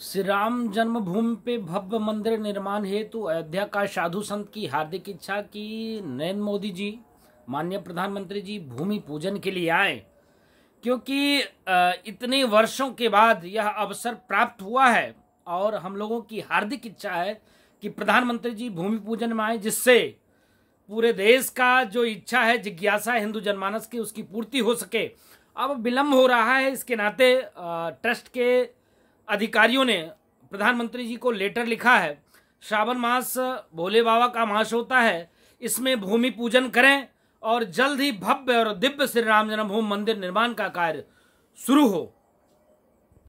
श्री राम जन्मभूमि पे भव्य मंदिर निर्माण हेतु अयोध्या का साधु संत की हार्दिक इच्छा कि नरेंद्र मोदी जी माननीय प्रधानमंत्री जी भूमि पूजन के लिए आए क्योंकि इतने वर्षों के बाद यह अवसर प्राप्त हुआ है और हम लोगों की हार्दिक इच्छा है कि प्रधानमंत्री जी भूमि पूजन में आए जिससे पूरे देश का जो इच्छा है जिज्ञासा हिंदू जनमानस की उसकी पूर्ति हो सके अब विलम्ब हो रहा है इसके नाते ट्रस्ट के अधिकारियों ने प्रधानमंत्री जी को लेटर लिखा है श्रावण मास भोले बाबा का मास होता है इसमें भूमि पूजन करें और जल्द ही भव्य और दिव्य श्री राम जन्मभूमि मंदिर निर्माण का कार्य शुरू हो